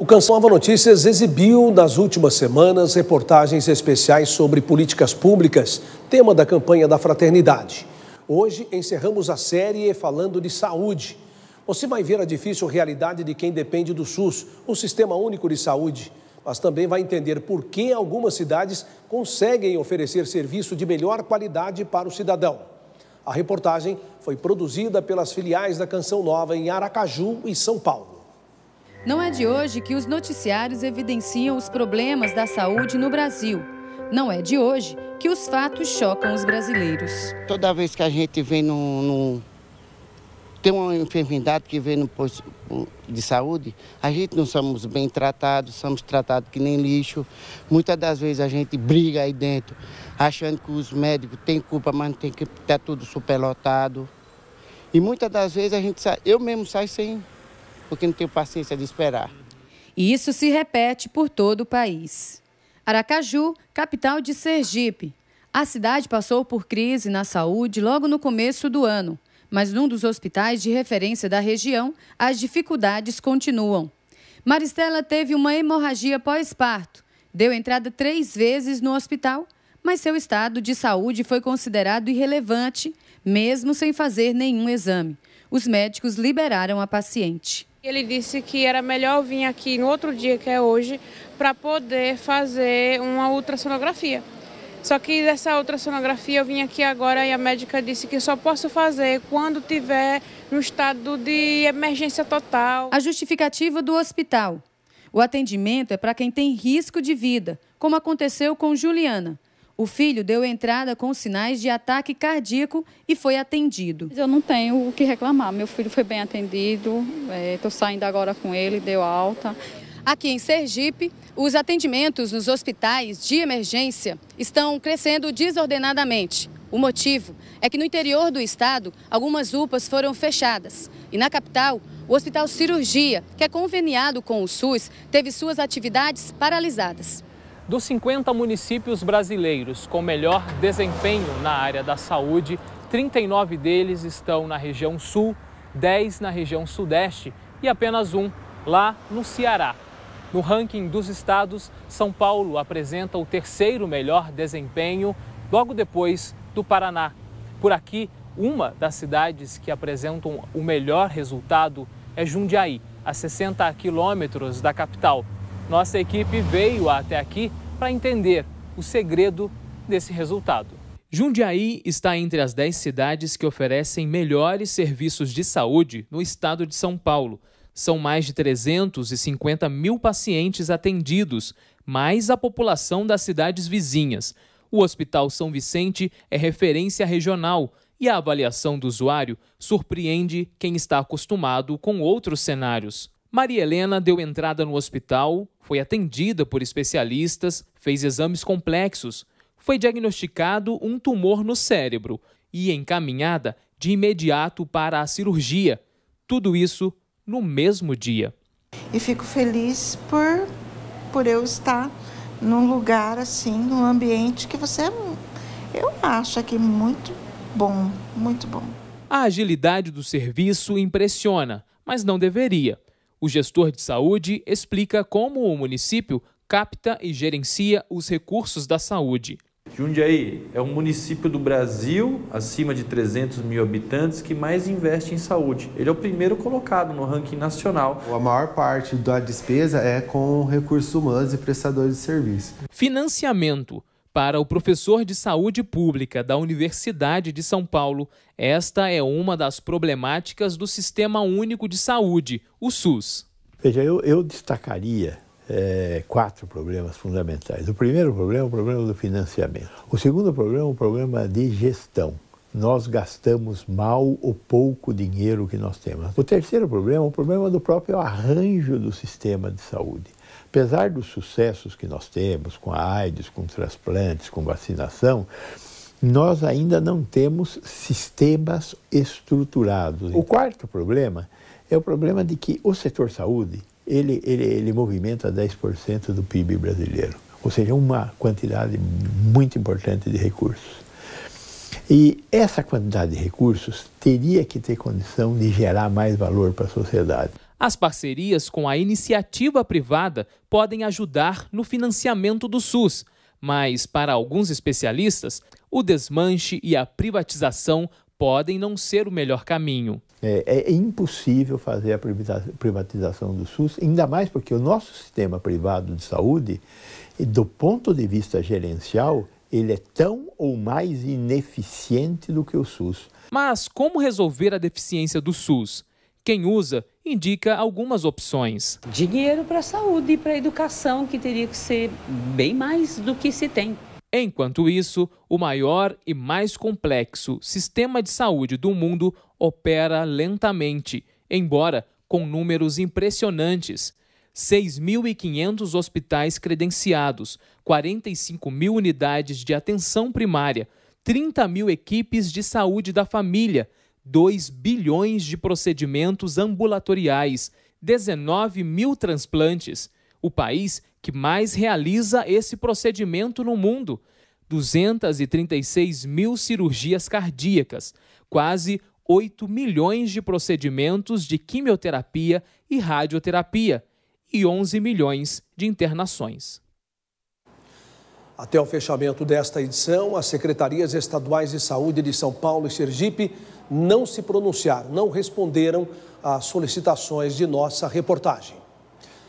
O Canção Nova Notícias exibiu nas últimas semanas reportagens especiais sobre políticas públicas, tema da campanha da fraternidade. Hoje encerramos a série falando de saúde. Você vai ver a difícil realidade de quem depende do SUS, o Sistema Único de Saúde, mas também vai entender por que algumas cidades conseguem oferecer serviço de melhor qualidade para o cidadão. A reportagem foi produzida pelas filiais da Canção Nova em Aracaju e São Paulo. Não é de hoje que os noticiários evidenciam os problemas da saúde no Brasil. Não é de hoje que os fatos chocam os brasileiros. Toda vez que a gente vem no, tem uma enfermidade que vem no posto de saúde, a gente não somos bem tratados, somos tratados que nem lixo. Muitas das vezes a gente briga aí dentro, achando que os médicos têm culpa, mas não tem que estar tá tudo superlotado. E muitas das vezes a gente sai, eu mesmo saio sem porque não tenho paciência de esperar. E isso se repete por todo o país. Aracaju, capital de Sergipe. A cidade passou por crise na saúde logo no começo do ano, mas num dos hospitais de referência da região, as dificuldades continuam. Maristela teve uma hemorragia pós-parto, deu entrada três vezes no hospital, mas seu estado de saúde foi considerado irrelevante, mesmo sem fazer nenhum exame. Os médicos liberaram a paciente. Ele disse que era melhor vir aqui no outro dia, que é hoje, para poder fazer uma ultrassonografia. Só que dessa ultrassonografia eu vim aqui agora e a médica disse que só posso fazer quando tiver no estado de emergência total. A justificativa do hospital. O atendimento é para quem tem risco de vida, como aconteceu com Juliana, o filho deu entrada com sinais de ataque cardíaco e foi atendido. Eu não tenho o que reclamar. Meu filho foi bem atendido. Estou é, saindo agora com ele, deu alta. Aqui em Sergipe, os atendimentos nos hospitais de emergência estão crescendo desordenadamente. O motivo é que no interior do estado, algumas UPAs foram fechadas. E na capital, o Hospital Cirurgia, que é conveniado com o SUS, teve suas atividades paralisadas. Dos 50 municípios brasileiros com melhor desempenho na área da saúde, 39 deles estão na região sul, 10 na região sudeste e apenas um lá no Ceará. No ranking dos estados, São Paulo apresenta o terceiro melhor desempenho, logo depois do Paraná. Por aqui, uma das cidades que apresentam o melhor resultado é Jundiaí, a 60 quilômetros da capital. Nossa equipe veio até aqui para entender o segredo desse resultado. Jundiaí está entre as 10 cidades que oferecem melhores serviços de saúde no estado de São Paulo. São mais de 350 mil pacientes atendidos, mais a população das cidades vizinhas. O Hospital São Vicente é referência regional e a avaliação do usuário surpreende quem está acostumado com outros cenários. Maria Helena deu entrada no hospital, foi atendida por especialistas, fez exames complexos, foi diagnosticado um tumor no cérebro e encaminhada de imediato para a cirurgia. Tudo isso no mesmo dia. E fico feliz por, por eu estar num lugar assim, num ambiente que você, eu acho aqui muito bom, muito bom. A agilidade do serviço impressiona, mas não deveria. O gestor de saúde explica como o município capta e gerencia os recursos da saúde. Jundiaí é o município do Brasil, acima de 300 mil habitantes, que mais investe em saúde. Ele é o primeiro colocado no ranking nacional. A maior parte da despesa é com recursos humanos e prestadores de serviço. Financiamento para o professor de saúde pública da Universidade de São Paulo, esta é uma das problemáticas do Sistema Único de Saúde, o SUS. Veja, eu, eu destacaria é, quatro problemas fundamentais. O primeiro problema é o problema do financiamento. O segundo problema é o problema de gestão nós gastamos mal o pouco dinheiro que nós temos. O terceiro problema é o problema do próprio arranjo do sistema de saúde. Apesar dos sucessos que nós temos com a AIDS, com transplantes, com vacinação, nós ainda não temos sistemas estruturados. O quarto problema é o problema de que o setor saúde ele, ele, ele movimenta 10% do PIB brasileiro, ou seja, uma quantidade muito importante de recursos. E essa quantidade de recursos teria que ter condição de gerar mais valor para a sociedade. As parcerias com a iniciativa privada podem ajudar no financiamento do SUS, mas, para alguns especialistas, o desmanche e a privatização podem não ser o melhor caminho. É, é, impossível fazer a privatização do SUS, ainda mais porque o nosso sistema privado de saúde, do ponto de vista gerencial, ele é tão ou mais ineficiente do que o SUS. Mas como resolver a deficiência do SUS? Quem usa indica algumas opções. Dinheiro para a saúde e para a educação, que teria que ser bem mais do que se tem. Enquanto isso, o maior e mais complexo sistema de saúde do mundo opera lentamente, embora com números impressionantes. 6.500 hospitais credenciados, 45 mil unidades de atenção primária, 30 mil equipes de saúde da família 2 bilhões de procedimentos ambulatoriais, 19 mil transplantes. O país que mais realiza esse procedimento no mundo. 236 mil cirurgias cardíacas, quase 8 milhões de procedimentos de quimioterapia e radioterapia e 11 milhões de internações. Até o fechamento desta edição, as secretarias estaduais de saúde de São Paulo e Sergipe não se pronunciaram, não responderam às solicitações de nossa reportagem.